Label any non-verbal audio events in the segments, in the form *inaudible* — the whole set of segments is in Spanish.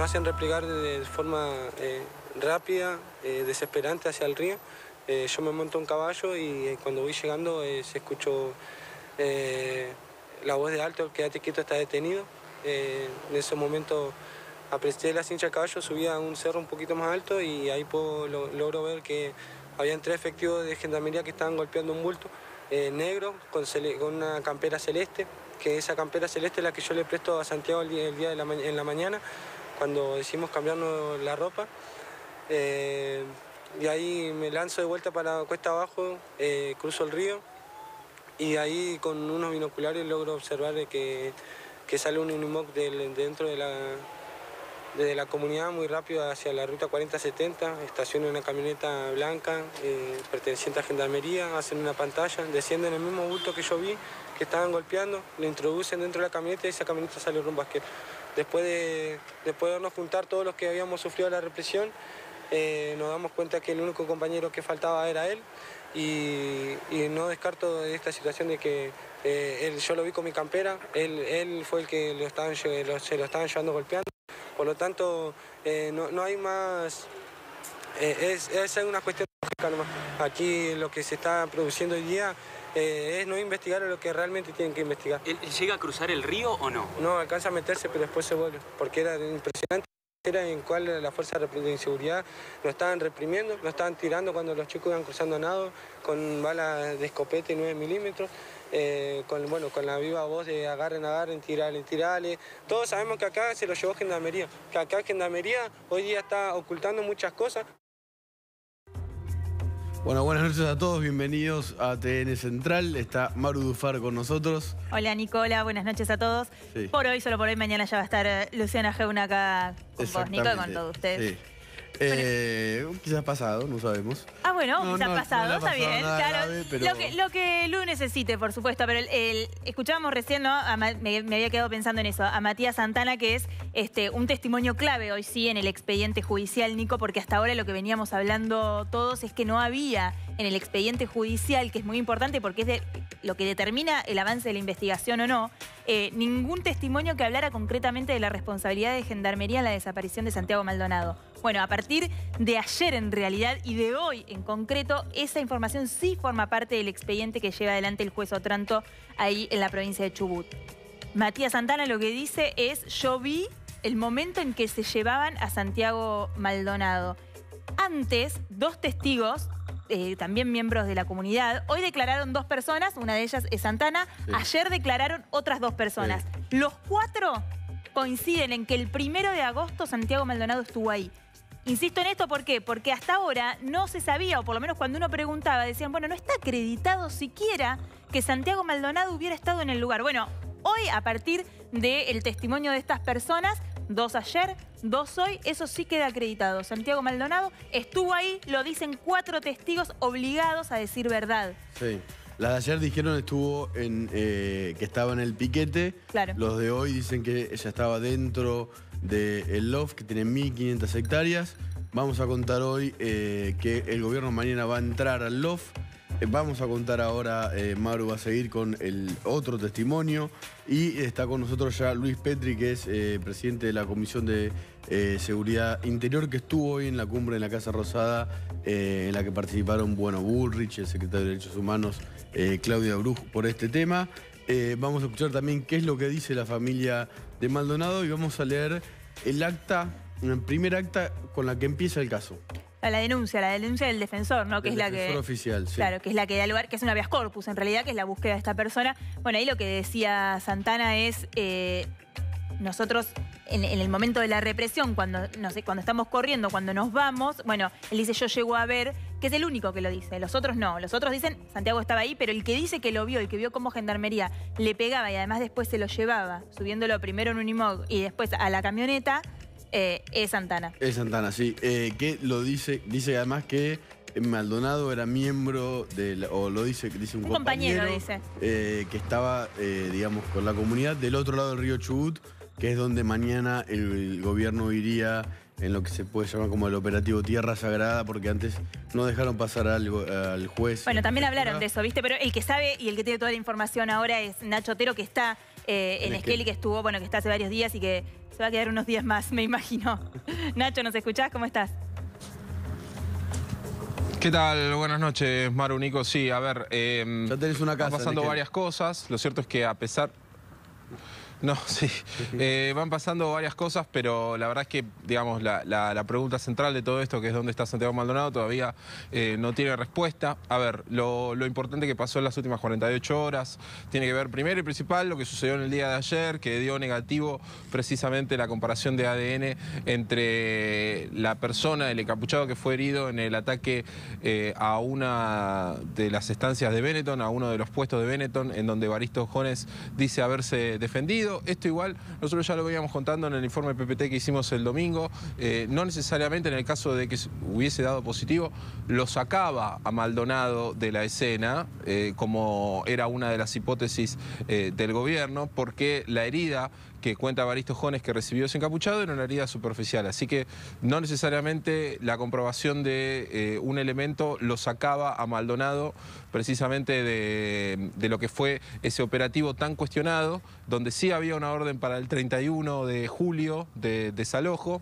nos hacen replegar de forma eh, rápida, eh, desesperante hacia el río. Eh, yo me monto un caballo y cuando voy llegando se escuchó la voz de alto, quédate quieto, está detenido. en ese momento apreté la cincha de caballo, subí a un cerro un poquito más alto y ahí logro ver que habían tres efectivos de gendarmería que estaban golpeando un bulto negro con, una campera celeste que esa campera celeste es la que yo le presto a Santiago el día, de la mañana cuando decidimos cambiarnos la ropa. Eh, y ahí me lanzo de vuelta para la cuesta abajo, eh, cruzo el río y ahí con unos binoculares logro observar que, que sale un Unimoc dentro de la, de la comunidad muy rápido hacia la ruta 4070, estaciona una camioneta blanca eh, perteneciente a Gendarmería, hacen una pantalla, descienden el mismo bulto que yo vi, que estaban golpeando, le introducen dentro de la camioneta y esa camioneta sale rumbo a después de, después vernos juntar todos los que habíamos sufrido la represión, eh, nos damos cuenta que el único compañero que faltaba era él y, no descarto de esta situación de que eh, él, yo lo vi con mi campera, él, fue el que lo estaban, se lo estaban llevando golpeando, por lo tanto eh, no, hay más, es una cuestión... Aquí lo que se está produciendo hoy día eh, es no investigar lo que realmente tienen que investigar. ¿Él llega a cruzar el río o no? No, alcanza a meterse, pero después se vuelve, porque era impresionante era en cual la fuerza de inseguridad lo estaban reprimiendo, lo estaban tirando cuando los chicos iban cruzando a nado con balas de escopete 9 milímetros, eh, con, bueno, con la viva voz de agarren, agarren, tirale, tirale. Todos sabemos que acá se lo llevó Gendarmería, que acá Gendarmería hoy día está ocultando muchas cosas. Bueno, buenas noches a todos, bienvenidos a TN Central. Está Maru Dufar con nosotros. Hola Nicola, buenas noches a todos. Por hoy, solo por hoy, mañana ya va a estar eh, Luciana Geuna acá con vos, Nico, con todos ustedes. Eh, quizás pasado, no sabemos. Ah, bueno, quizás pasado, está bien, lo, que, lo Lu necesite, por supuesto, pero escuchábamos recién, ¿no? me, había quedado pensando en eso, a Matías Santana, que es este, un testimonio clave hoy sí en el expediente judicial, Nico, porque hasta ahora lo que veníamos hablando todos es que no había en el expediente judicial, que es muy importante porque es lo que determina el avance de la investigación o no, eh, ningún testimonio que hablara concretamente de la responsabilidad de Gendarmería en la desaparición de Santiago Maldonado. Bueno, a partir de ayer en realidad y de hoy en concreto, esa información sí forma parte del expediente que lleva adelante el juez Otranto ahí en la provincia de Chubut. Matías Santana lo que dice es, yo vi el momento en que se llevaban a Santiago Maldonado. Antes, dos testigos eh, también miembros de la comunidad. Hoy declararon dos personas, una de ellas es Santana. Ayer declararon otras dos personas. Los cuatro coinciden en que el primero de agosto Santiago Maldonado estuvo ahí. Insisto en esto, ¿por qué? Porque hasta ahora no se sabía, o por lo menos cuando uno preguntaba, decían, bueno, no está acreditado siquiera que Santiago Maldonado hubiera estado en el lugar. Bueno, hoy a partir del testimonio de estas personas dos ayer, dos hoy, eso sí queda acreditado. Santiago Maldonado estuvo ahí, lo dicen cuatro testigos obligados a decir verdad. Sí. Las de ayer dijeron estuvo en, eh, que estaba en el piquete. Claro. Los de hoy dicen que ella estaba dentro del loft, que tiene 1.500 hectáreas. Vamos a contar hoy eh, que el gobierno mañana va a entrar al LOF. Eh, vamos a contar ahora, eh, Maru va a seguir con el otro testimonio y está con nosotros ya Luis Petri, que es eh, presidente de la Comisión de Seguridad Interior, que estuvo hoy en la cumbre en la Casa Rosada, en la que participaron, bueno, Bullrich, el secretario de Derechos Humanos, Claudia Bruj, por este tema. vamos a escuchar también qué es lo que dice la familia de Maldonado y vamos a leer el acta el primer acta con la que empieza el caso. La denuncia, la denuncia del defensor, ¿no? Que es la que. oficial, sí. Claro, que es la que da lugar, que es una habeas corpus en realidad, que es la búsqueda de esta persona. Bueno, ahí lo que decía Santana es. Eh, nosotros en, el momento de la represión, cuando, no sé, cuando estamos corriendo, cuando nos vamos, bueno, él dice yo llego a ver, que es el único que lo dice, los otros no, los otros dicen Santiago estaba ahí, pero el que dice que lo vio y que vio cómo Gendarmería le pegaba y además después se lo llevaba, subiéndolo primero en un imog y después a la camioneta, eh, es Santana. Es Santana, sí. Eh, que lo dice, dice además que Maldonado era miembro del. o lo dice, dice un, un compañero, dice. Eh, que estaba, digamos, con la comunidad del otro lado del río Chubut, que es donde mañana el, gobierno iría en lo que se puede llamar como el operativo Tierra Sagrada, porque antes no dejaron pasar algo al juez. Bueno, también hablaron de eso, ¿viste? Pero el que sabe y el que tiene toda la información ahora es Nacho Otero, que está en, en que estuvo, bueno, que está hace varios días y que te va a quedar unos días más, me imagino. *laughs* Nacho, ¿nos escuchás? ¿Cómo estás? ¿Qué tal? Buenas noches, Maru, Nico. Sí, a ver, eh, ya tenés una casa, pasando varias cosas. Lo cierto es que a pesar... No, *laughs* sí. Eh, van pasando varias cosas, pero la verdad es que, digamos, la, pregunta central de todo esto, que es dónde está Santiago Maldonado, todavía eh, no tiene respuesta. A ver, lo, importante que pasó en las últimas 48 horas tiene que ver primero y principal lo que sucedió en el día de ayer, que dio negativo precisamente la comparación de ADN entre la persona, el encapuchado que fue herido en el ataque eh, a una de las estancias de Benetton, a uno de los puestos de Benetton, en donde Baristo Jones dice haberse defendido esto igual nosotros ya lo veníamos contando en el informe PPT que hicimos el domingo. Eh, no necesariamente en el caso de que hubiese dado positivo, lo sacaba a Maldonado de la escena, eh, como era una de las hipótesis eh, del gobierno, porque la herida que cuenta Baristo Jones que recibió ese encapuchado en una herida superficial. Así que no necesariamente la comprobación de eh, un elemento lo sacaba a Maldonado precisamente de, de, lo que fue ese operativo tan cuestionado, donde sí había una orden para el 31 de julio de desalojo.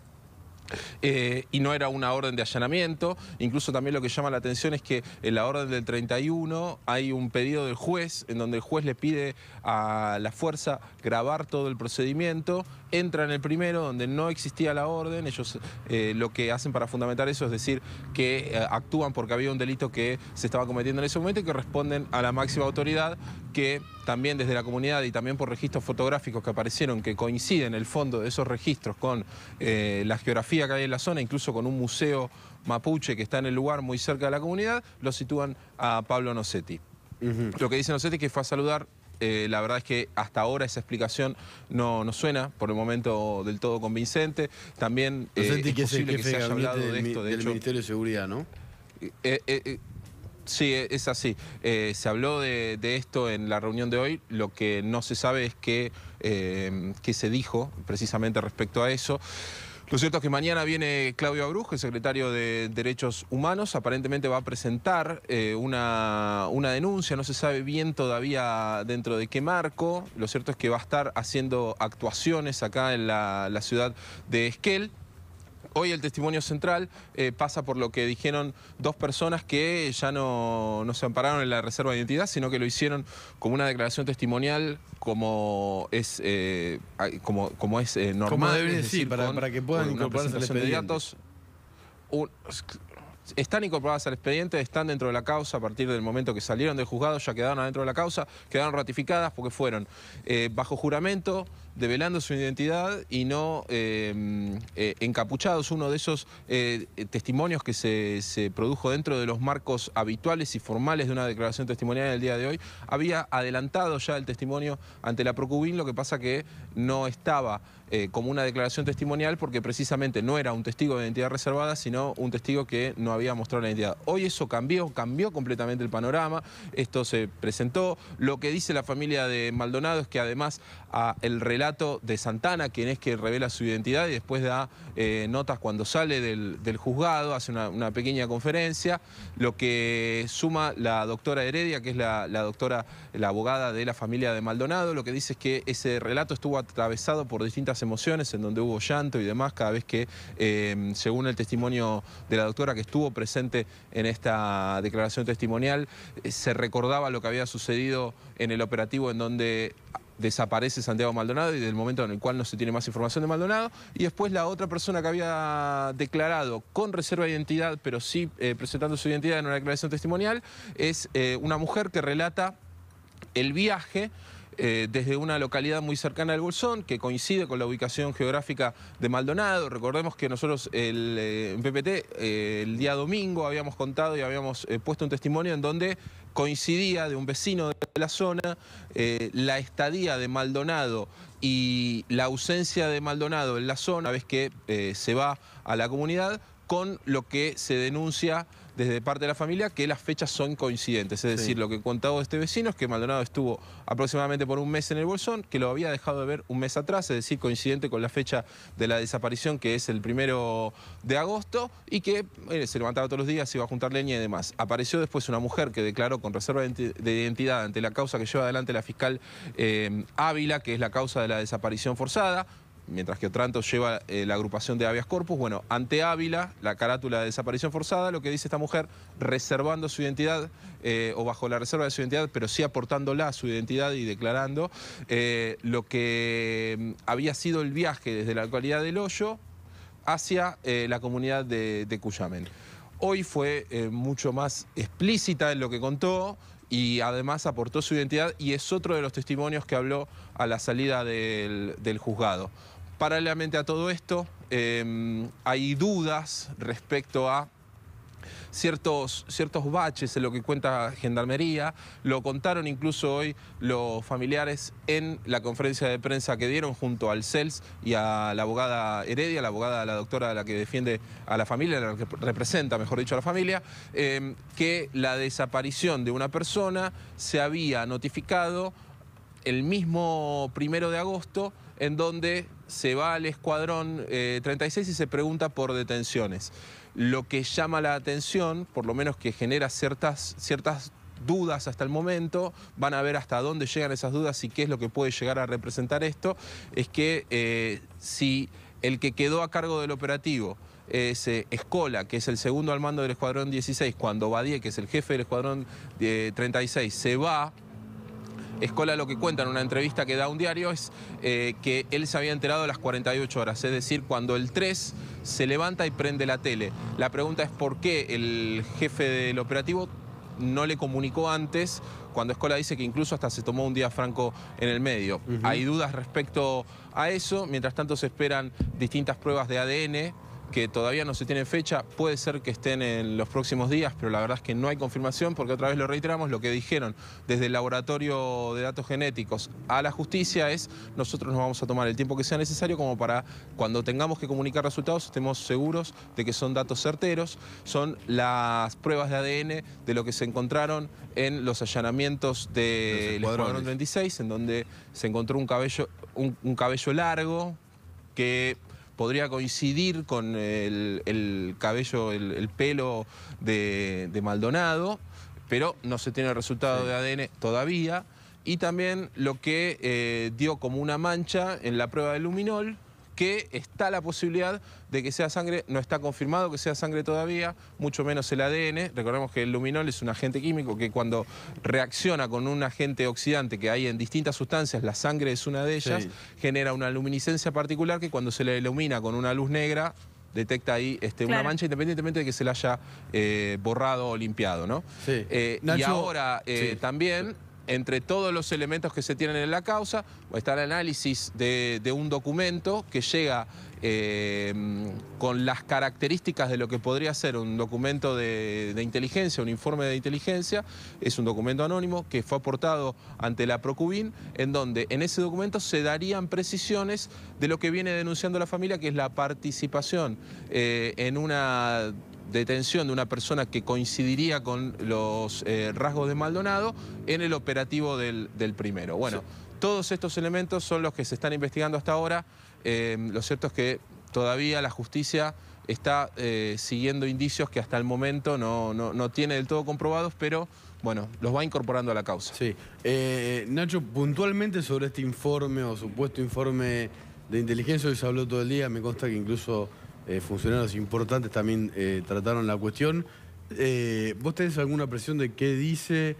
Eh, y no era una orden de allanamiento. Incluso también lo que llama la atención es que en la orden del 31 hay un pedido del juez en donde el juez le pide a la fuerza grabar todo el procedimiento. Entra en el primero donde no existía la orden. Ellos eh, lo que hacen para fundamentar eso es decir que eh, actúan porque había un delito que se estaba cometiendo en ese momento y que responden a la máxima autoridad que también desde la comunidad y también por registros fotográficos que aparecieron que coinciden el fondo de esos registros con eh, la geografía que hay en la zona, incluso con un museo mapuche que está en el lugar muy cerca de la comunidad, lo sitúan a Pablo Nocetti. Lo que dice Nocetti es que fue a saludar eh, la verdad es que hasta ahora esa explicación no, no suena por el momento del todo convincente. También eh, es posible que se haya hablado de, esto. De del Ministerio de Seguridad, ¿no? Eh, Sí, e, es así. Eh, se habló de, esto en la reunión de hoy. Lo que no se sabe es eh, qué se dijo precisamente respecto a eso. Lo cierto es que mañana viene Claudio Abruj, el secretario de Derechos Humanos, aparentemente va a presentar eh, una, denuncia, no se sabe bien todavía dentro de qué marco, lo cierto es que va a estar haciendo actuaciones acá en la, la ciudad de Esquel, Hoy el testimonio central eh, pasa por lo que dijeron dos personas que ya no, se ampararon en la reserva de identidad, sino que lo hicieron como una declaración testimonial como es, eh, como, es eh, normal. Como debe decir, para, que puedan incorporarse al expediente. están incorporadas al expediente, están dentro de la causa a partir del momento que salieron del juzgado, ya quedaron adentro de la causa, quedaron ratificadas porque fueron bajo juramento, develando su identidad y no em, eh, encapuchados. Uno de esos eh, testimonios que se, produjo dentro de los marcos habituales y formales de una declaración testimonial el día de hoy, había adelantado ya el testimonio ante la Procubín, lo que pasa que no estaba eh, como una declaración testimonial porque precisamente no era un testigo de identidad reservada, sino un testigo que no había mostrado la identidad. Hoy eso cambió, cambió completamente el panorama, esto se presentó. Lo que dice la familia de Maldonado es que además a el relato de Santana, quien es que revela su identidad y después da eh, notas cuando sale del, juzgado, hace una, pequeña conferencia, lo que suma la doctora Heredia, que es la doctora, la abogada de la familia de Maldonado, lo que dice es que ese relato estuvo atravesado por distintas emociones, en donde hubo llanto y demás, cada vez que, em, según el testimonio de la doctora que estuvo presente en esta declaración testimonial, eh, se recordaba lo que había sucedido en el operativo en donde desaparece Santiago Maldonado y del momento en el cual no se tiene más información de Maldonado. Y después la otra persona que había declarado con reserva de identidad, pero sí eh, presentando su identidad en una declaración testimonial, es eh, una mujer que relata el viaje eh, desde una localidad muy cercana al Bolsón, que coincide con la ubicación geográfica de Maldonado. Recordemos que nosotros el, eh, en PPT eh, el día domingo habíamos contado y habíamos puesto un testimonio en donde coincidía de un vecino de la zona la estadía de Maldonado y la ausencia de Maldonado en la zona, a vez que se va a la comunidad, con lo que se denuncia desde parte de la familia que las fechas son coincidentes. Es decir, lo que contaba este vecino es que Maldonado estuvo aproximadamente por un mes en el Bolsón, que lo había dejado de ver un mes atrás, es decir, coincidente con la fecha de la desaparición, que es el primero de agosto, y que eh, se levantaba todos los días, iba a juntar leña y demás. Apareció después una mujer que declaró con reserva de identidad ante la causa que lleva adelante la fiscal eh, Ávila, que es la causa de la desaparición forzada mientras que Otranto lleva eh, la agrupación de Avias corpus. Bueno, ante Ávila, la carátula de desaparición forzada, lo que dice esta mujer, reservando su identidad eh, o bajo la reserva de su identidad, pero sí aportándola a su identidad y declarando eh, lo que mm, había sido el viaje desde la localidad del Hoyo hacia la comunidad de, de, Cuyamen. Hoy fue mucho más explícita en lo que contó, y además aportó su identidad y es otro de los testimonios que habló a la salida del juzgado. Paralelamente a todo esto, em, hay dudas respecto a ciertos, ciertos baches en lo que cuenta Gendarmería. Lo contaron incluso hoy los familiares en la conferencia de prensa que dieron junto al CELS y a la abogada Heredia, la abogada, la doctora, la que defiende a la familia, la que representa, mejor dicho, a la familia, em, que la desaparición de una persona se había notificado el mismo primero de agosto en donde se va al escuadrón 36 eh, y se pregunta por detenciones. Lo que llama la atención, por lo menos que genera ciertas, ciertas dudas hasta el momento, van a ver hasta dónde llegan esas dudas y qué es lo que puede llegar a representar esto, es que eh, si el que quedó a cargo del operativo es eh, Escola, que es el segundo al mando del Escuadrón 16, cuando Badie, que es el jefe del Escuadrón 36, se va Escola lo que cuenta en una entrevista que da un diario es eh, que él se había enterado a las 48 horas, es decir, cuando el 3 se levanta y prende la tele. La pregunta es por qué el jefe del operativo no le comunicó antes, cuando Escola dice que incluso hasta se tomó un día franco en el medio. Hay dudas respecto a eso, mientras tanto se esperan distintas pruebas de ADN que todavía no se tiene fecha, puede ser que estén en los próximos días, pero la verdad es que no hay confirmación porque otra vez lo reiteramos, lo que dijeron desde el laboratorio de datos genéticos a la justicia es nosotros nos vamos a tomar el tiempo que sea necesario como para cuando tengamos que comunicar resultados estemos seguros de que son datos certeros, son las pruebas de ADN de lo que se encontraron en los allanamientos del de Escuadrón 36, en donde se encontró un cabello, un cabello largo que podría coincidir con el, cabello, el, pelo de, Maldonado, pero no se tiene el resultado de ADN todavía. Y también lo que eh, dio como una mancha en la prueba de luminol, que está la posibilidad de que sea sangre, no está confirmado que sea sangre todavía, mucho menos el ADN. Recordemos que el luminol es un agente químico que cuando reacciona con un agente oxidante que hay en distintas sustancias, la sangre es una de ellas, genera una luminiscencia particular que cuando se le ilumina con una luz negra detecta ahí este, una mancha independientemente de que se la haya eh, borrado o limpiado, ¿no? Eh, y ahora eh, también entre todos los elementos que se tienen en la causa, está el análisis de, un documento que llega eh, con las características de lo que podría ser un documento de, inteligencia, un informe de inteligencia, es un documento anónimo que fue aportado ante la Procubin, en donde en ese documento se darían precisiones de lo que viene denunciando la familia, que es la participación eh, en una detención de una persona que coincidiría con los eh, rasgos de Maldonado en el operativo del, primero. Bueno, todos estos elementos son los que se están investigando hasta ahora. Eh, lo cierto es que todavía la justicia está eh, siguiendo indicios que hasta el momento no, no, tiene del todo comprobados, pero bueno, los va incorporando a la causa. Sí. Nacho, puntualmente sobre este informe o supuesto informe de inteligencia, ...que se habló todo el día, me consta que incluso eh, funcionarios importantes también eh, trataron la cuestión. Eh, ¿Vos tenés alguna presión de qué dice,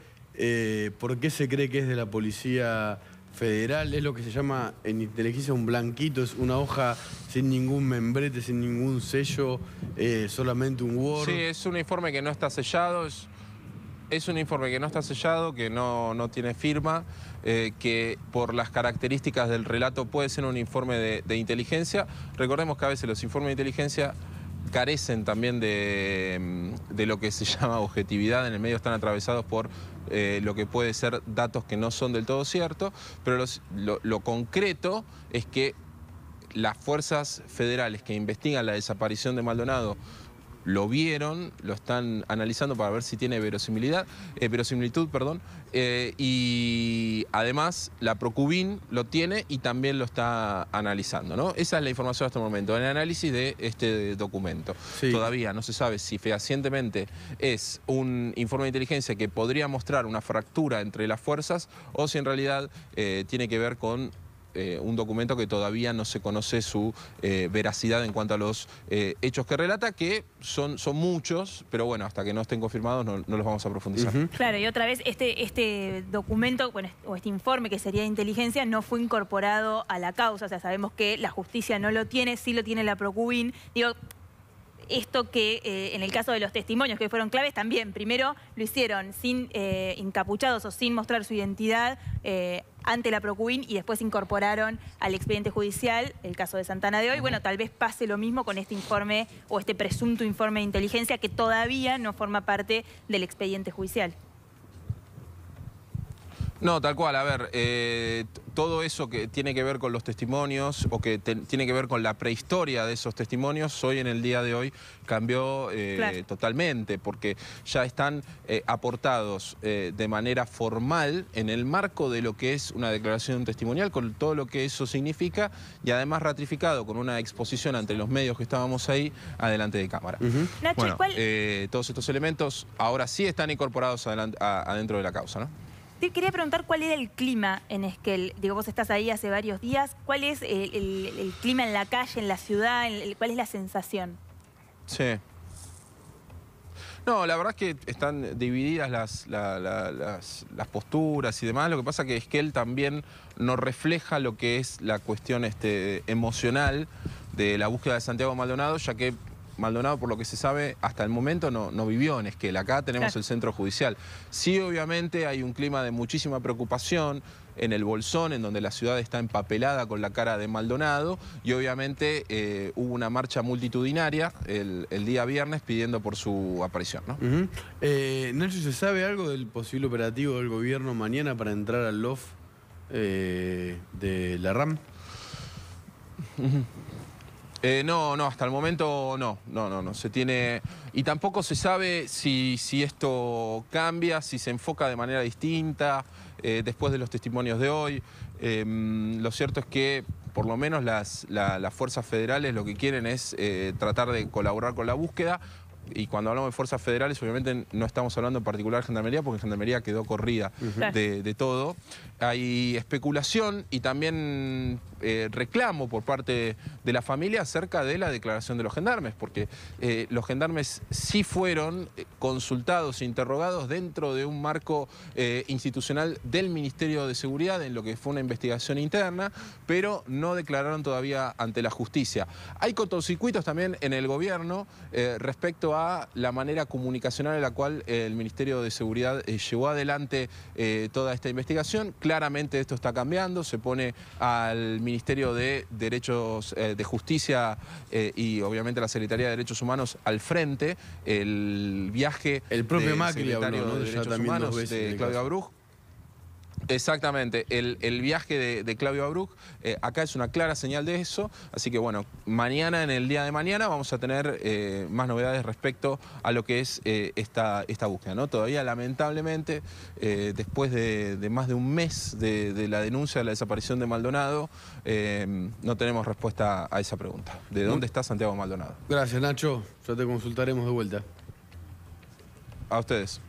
por qué se cree que es de la policía federal? Es lo que se llama en inteligencia un blanquito, es una hoja sin ningún membrete, sin ningún sello, solamente un Word. Sí, es un informe que no está sellado, es, es un informe que no está sellado, que no, no tiene firma. Eh, que por las características del relato puede ser un informe de, inteligencia. Recordemos que a veces los informes de inteligencia carecen también de, mm, lo que se *laughs* llama objetividad, en el medio están atravesados por eh, lo que puede ser datos que no son del todo ciertos, pero lo concreto es que las fuerzas federales que investigan la desaparición de Maldonado lo vieron, lo están analizando para ver si tiene verosimilidad, eh, verosimilitud, perdón, eh, y además la Procubin lo tiene y también lo está analizando, ¿no? Esa es la información hasta el momento, en el análisis de este documento. Todavía no se sabe si fehacientemente es un informe de inteligencia que podría mostrar una fractura entre las fuerzas o si en realidad eh, tiene que ver con eh, un documento que todavía no se conoce su eh, veracidad en cuanto a los eh, hechos que relata, que son, son muchos, pero bueno, hasta que no estén confirmados no, los vamos a profundizar. Claro, y otra vez, este, este documento o este informe que sería de inteligencia no fue incorporado a la causa, o sea, sabemos que la justicia no lo tiene, sí lo tiene la Procubin, Digo, esto que en el caso de los testimonios que fueron claves también, primero lo hicieron sin encapuchados o sin mostrar su identidad ante la Procuin y después incorporaron al expediente judicial el caso de Santana de hoy. Bueno, tal vez pase lo mismo con este informe o este presunto informe de inteligencia que todavía no forma parte del expediente judicial. No, tal cual. A ver, eh, todo eso que tiene que ver con los testimonios o que tiene que ver con la prehistoria de esos testimonios, hoy en el día de hoy cambió eh, totalmente porque ya están eh, aportados de manera formal en el marco de lo que es una declaración testimonial, con todo lo que eso significa y además ratificado con una exposición ante los medios que estábamos ahí adelante de cámara. todos estos elementos ahora sí están incorporados adentro de la causa, ¿no? quería preguntar cuál era el clima en Esquel. Digo, vos estás ahí hace varios días. ¿Cuál es el, clima en la calle, en la ciudad? ¿Cuál es la sensación? Sí. No, la verdad es que están divididas las, posturas y demás. Lo que pasa es que Esquel también no refleja lo que es la cuestión este, emocional de la búsqueda de Santiago Maldonado, ya que Maldonado, por lo que se sabe, hasta el momento no, no vivió en Esquel. Acá tenemos el centro judicial. Sí, obviamente, hay un clima de muchísima preocupación en el Bolsón, en donde la ciudad está empapelada con la cara de Maldonado, y obviamente eh, hubo una marcha multitudinaria el, día viernes pidiendo por su aparición. ¿no? Eh, ¿se sabe algo del posible operativo del gobierno mañana para entrar al LOF eh, de la RAM? *laughs* Eh, no, no, hasta el momento no, no, no, no. Se tiene. Y tampoco se sabe si, esto cambia, si se enfoca de manera distinta, eh, después de los testimonios de hoy. Em, lo cierto es que por lo menos las fuerzas federales lo que quieren es eh, tratar de colaborar con la búsqueda, y cuando hablamos de fuerzas federales, obviamente no estamos hablando en particular de Gendarmería, porque Gendarmería quedó corrida de, todo. Hay especulación y también eh, reclamo por parte de la familia acerca de la declaración de los gendarmes, porque eh, los gendarmes sí fueron eh, consultados, interrogados dentro de un marco institucional del Ministerio de Seguridad, en lo que fue una investigación interna, pero no declararon todavía ante la justicia. Hay cortocircuitos también en el gobierno respecto a la manera comunicacional en la cual el Ministerio de Seguridad eh, llevó adelante eh, toda esta investigación. Claramente esto está cambiando, se pone al Ministerio de Derechos eh, de Justicia y obviamente la Secretaría de Derechos Humanos al frente. El viaje el propio Macri de Derechos Humanos de Claudia Exactamente, el, viaje de, Claudio Abruc, eh, acá es una clara señal de eso, así que bueno, mañana, en el día de mañana, vamos a tener eh, más novedades respecto a lo que es eh, esta, esta búsqueda, ¿no? Todavía, lamentablemente, después de, más de un mes de, de, la denuncia de la desaparición de Maldonado, no tenemos respuesta a esa pregunta. ¿De dónde está Santiago Maldonado? Gracias, Nacho, ya te consultaremos de vuelta. A ustedes.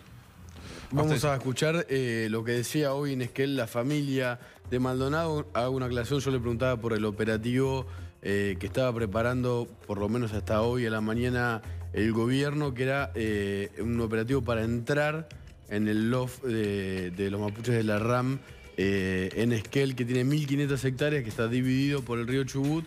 Vamos a escuchar eh, lo que decía hoy en Esquel la familia de Maldonado. Hago una aclaración, yo le preguntaba por el operativo eh, que estaba preparando, por lo menos hasta hoy a la mañana, el gobierno, que era eh, un operativo para entrar en el loft de, de los mapuches de la RAM en Esquel, que tiene 1.500 hectáreas, que está dividido por el río Chubut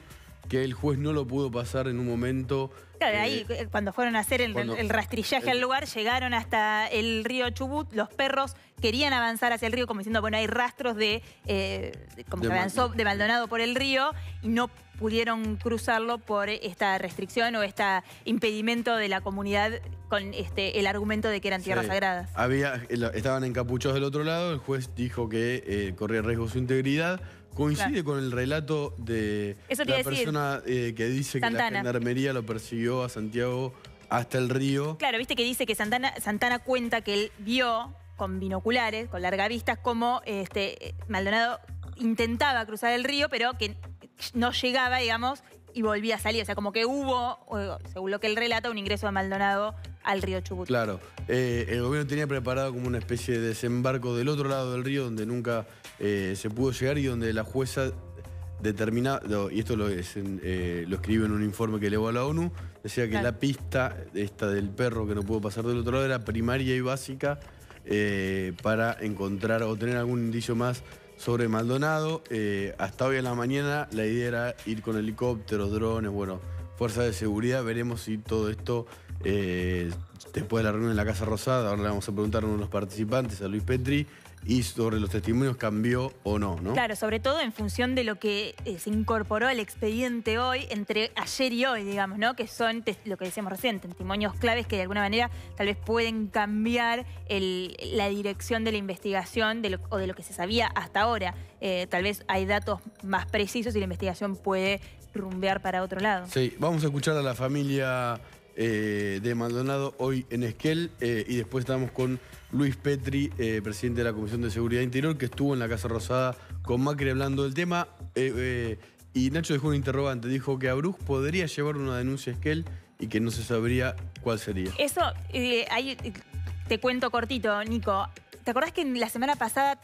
que el juez no lo pudo pasar en un momento. Claro, ahí eh, eh, cuando fueron a hacer el, rastrillaje al lugar, llegaron hasta el río Chubut, los perros querían avanzar hacia el río como diciendo, bueno, hay rastros de, eh, como se avanzó de Maldonado por el río y no pudieron cruzarlo por esta restricción o este impedimento de la comunidad con este, el argumento de que eran tierras sagradas. Había, estaban encapuchados del otro lado, el juez dijo que corría riesgo su integridad, Coincide con el relato de la persona eh, que dice que la gendarmería lo persiguió a Santiago hasta el río. Claro, viste que dice que Santana, Santana cuenta que él vio con binoculares, con larga vista, cómo este, Maldonado intentaba cruzar el río, pero que no llegaba, digamos, y volvía a salir. O sea, como que hubo, según lo que el relato, un ingreso de Maldonado al río Chubut. Claro, eh, el gobierno tenía preparado como una especie de desembarco del otro lado del río donde nunca eh, se pudo llegar y donde la jueza determinaba, y esto lo, eh, escribe en un informe que elevó a la ONU, decía que la pista esta del perro que no pudo pasar del otro lado era primaria y básica para encontrar o tener algún indicio más sobre Maldonado. hasta hoy en la mañana la idea era ir con helicópteros, drones, bueno, fuerzas de seguridad, veremos si todo esto eh, después de la reunión en la Casa Rosada, ahora le vamos a preguntar a uno de los participantes, a Luis Petri, y sobre los testimonios cambió o no, ¿no? Claro, sobre todo en función de lo que eh, se incorporó al expediente hoy, entre ayer y hoy, digamos, ¿no? Que son lo que decíamos recién, testimonios claves que de alguna manera tal vez pueden cambiar la dirección de la investigación o de lo que se sabía hasta ahora. Eh, tal vez hay datos más precisos y la investigación puede rumbear para otro lado. Sí, vamos a escuchar a la familia eh, de Maldonado hoy en Esquel. Eh, y después estamos con Luis Petri, eh, presidente de la Comisión de Seguridad Interior, que estuvo en la Casa Rosada con Macri hablando del tema. y Nacho dejó un interrogante, dijo que Abruz podría llevar una denuncia a Esquel y que no se sabría cuál sería. Eso, ahí te cuento cortito, Nico. ¿Te acordás que la semana pasada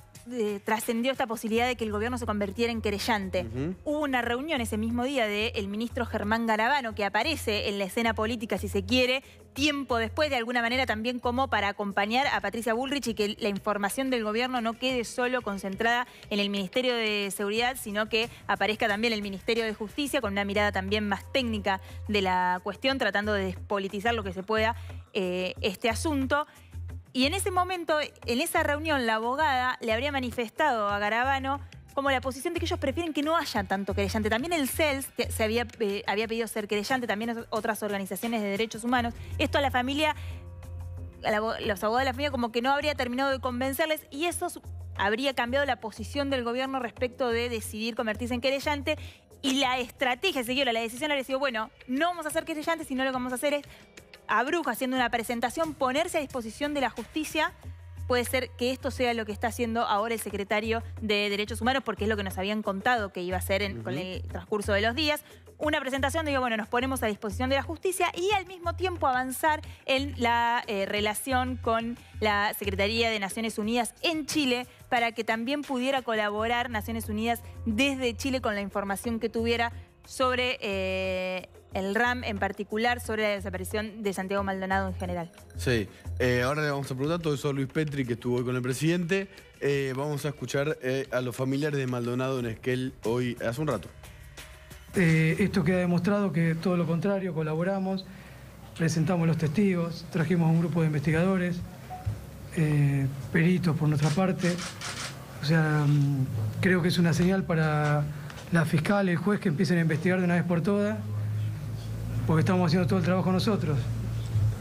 trascendió esta posibilidad de que el gobierno se convirtiera en querellante. Hubo una reunión ese mismo día del el ministro Germán Garabano, que aparece en la escena política, si se quiere, tiempo después, de alguna manera también como para acompañar a Patricia Bullrich y que la información del gobierno no quede solo concentrada en el Ministerio de Seguridad, sino que aparezca también el Ministerio de Justicia con una mirada también más técnica de la cuestión, tratando de despolitizar lo que se pueda eh, este asunto. Y en ese momento, en esa reunión, la abogada le habría manifestado a Garabano como la posición de que ellos prefieren que no haya tanto querellante. También el CELS que se había, eh, había pedido ser querellante, también otras organizaciones de derechos humanos. Esto a la familia, a los abogados de la familia como que no habría terminado de convencerles y eso habría cambiado la posición del gobierno respecto de decidir convertirse en querellante y la estrategia siguió, la decisión habría sido, bueno, no vamos a ser querellantes, sino lo que vamos a hacer es a Bruja haciendo una presentación, ponerse a disposición de la justicia puede ser que esto sea lo que está haciendo ahora el secretario de Derechos Humanos, porque es lo que nos habían contado que iba a hacer en, con el transcurso de los días. Una presentación, digo, bueno, nos ponemos a disposición de la justicia y al mismo tiempo avanzar en la eh, relación con la Secretaría de Naciones Unidas en Chile para que también pudiera colaborar Naciones Unidas desde Chile con la información que tuviera sobre eh, el RAM en particular sobre la desaparición de Santiago Maldonado en general. Sí, eh, ahora le vamos a preguntar todo eso a Luis Petri, que estuvo hoy con el presidente. Eh, vamos a escuchar eh, a los familiares de Maldonado en Esquel hoy, hace un rato. esto queda demostrado que todo lo contrario, colaboramos, presentamos los testigos, trajimos un grupo de investigadores, peritos por nuestra parte. O sea, mm, creo que es una señal para la fiscal, y el juez, que empiecen a investigar de una vez por todas porque estamos haciendo todo el trabajo nosotros.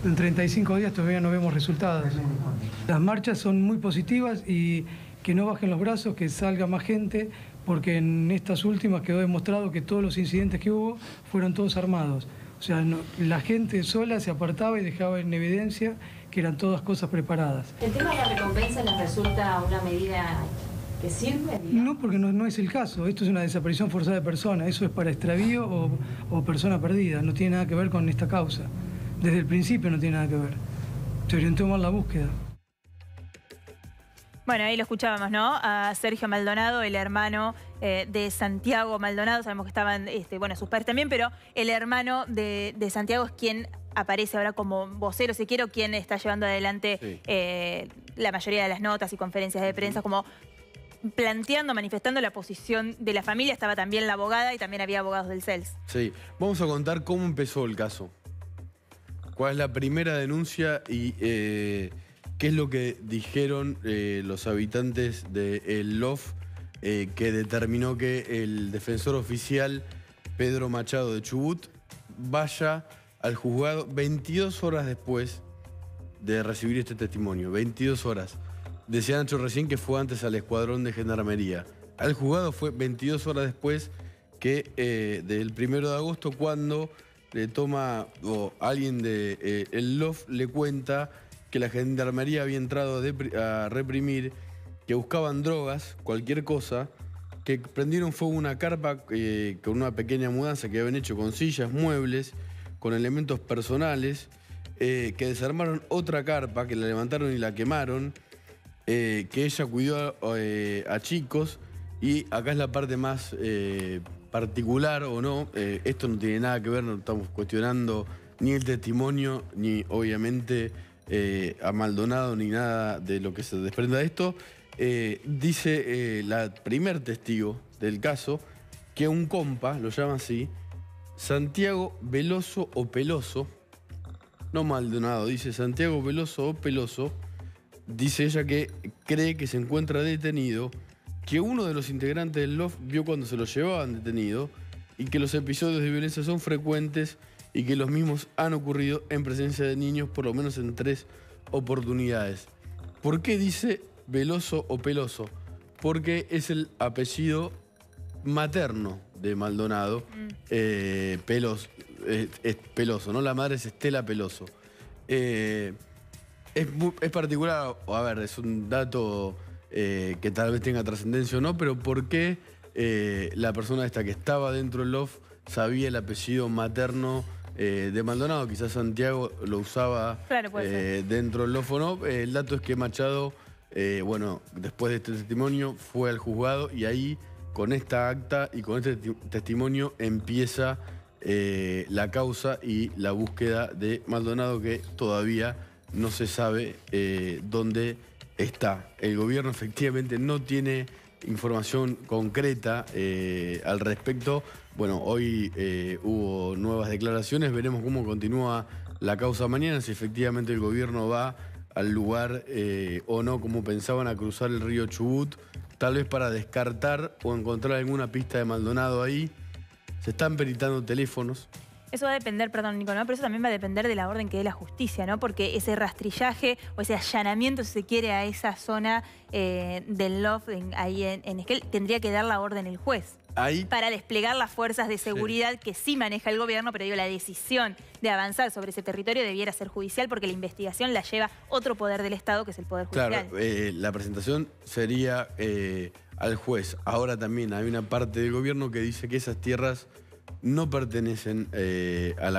En 35 días todavía no vemos resultados. Las marchas son muy positivas y que no bajen los brazos, que salga más gente, porque en estas últimas quedó demostrado que todos los incidentes que hubo fueron todos armados. O sea, la gente sola se apartaba y dejaba en evidencia que eran todas cosas preparadas. ¿El tema de la recompensa les resulta una medida no, porque no, es el caso. Esto es una desaparición forzada de personas. Eso es para extravío o, persona perdida. No tiene nada que ver con esta causa. Desde el principio no tiene nada que ver. Se orientó mal la búsqueda. Bueno, ahí lo escuchábamos, ¿no? A Sergio Maldonado, el hermano eh, de Santiago Maldonado. Sabemos que estaban, este, bueno, sus padres también, pero el hermano de, Santiago es quien aparece ahora como vocero, si quiero, quien está llevando adelante eh, la mayoría de las notas y conferencias de prensa, como planteando, manifestando la posición de la familia. Estaba también la abogada y también había abogados del CELS. Sí, vamos a contar cómo empezó el caso. ¿Cuál es la primera denuncia y eh, qué es lo que dijeron eh, los habitantes del de, LOF eh, que determinó que el defensor oficial Pedro Machado de Chubut vaya al juzgado 22 horas después de recibir este testimonio? 22 horas. Decía Nacho recién que fue antes al escuadrón de gendarmería. Al juzgado fue 22 horas después que eh, del primero de agosto cuando le toma o alguien de eh, el LOF le cuenta que la gendarmería había entrado a, reprimir, que buscaban drogas, cualquier cosa, que prendieron fuego una carpa eh, con una pequeña mudanza que habían hecho con sillas, muebles, con elementos personales, que desarmaron otra carpa, que la levantaron y la quemaron, eh, que ella cuidó eh, a chicos y acá es la parte más eh, particular o no, esto no tiene nada que ver, no estamos cuestionando ni el testimonio, ni obviamente a Maldonado, ni nada de lo que se desprenda de esto. dice la primer testigo del caso que un compa, lo llama así, Santiago Veloso o Peloso, no Maldonado, dice Santiago Veloso o Peloso, Dice ella que cree que se encuentra detenido, que uno de los integrantes del LOF vio cuando se lo llevaban detenido y que los episodios de violencia son frecuentes y que los mismos han ocurrido en presencia de niños por lo menos en tres oportunidades. ¿Por qué dice Veloso o Peloso? Porque es el apellido materno de Maldonado, mm. eh, Pelos, eh, Peloso, ¿no? La madre es Estela Peloso. Eh, es, particular, a ver, es un dato eh, que tal vez tenga trascendencia o no, pero ¿por qué eh, la persona esta que estaba dentro del LOF sabía el apellido materno eh, de Maldonado? Quizás Santiago lo usaba dentro del LOF o no. El dato es que Machado, bueno, después de este testimonio fue al juzgado y ahí con esta acta y con este testimonio empieza la causa y la búsqueda de Maldonado que todavía no se sabe eh, dónde está. El gobierno efectivamente no tiene información concreta eh, al respecto. Bueno, hoy eh, hubo nuevas declaraciones, veremos cómo continúa la causa mañana, si efectivamente el gobierno va al lugar o no, como pensaban, a cruzar el río Chubut, tal vez para descartar o encontrar alguna pista de Maldonado ahí. Se están peritando teléfonos, eso va a depender, perdón, Nicolás pero eso también va a depender de la orden que dé la justicia, ¿no? Porque ese rastrillaje o ese allanamiento, si se quiere, a esa zona eh, del loft ahí en, Esquel, tendría que dar la orden el juez. Ahí. Para desplegar las fuerzas de seguridad que sí maneja el gobierno, pero digo, la decisión de avanzar sobre ese territorio debiera ser judicial porque la investigación la lleva otro poder del Estado, que es el Poder Judicial. Claro, eh, la presentación sería eh, al juez. Ahora también hay una parte del gobierno que dice que esas tierras no pertenecen eh, a,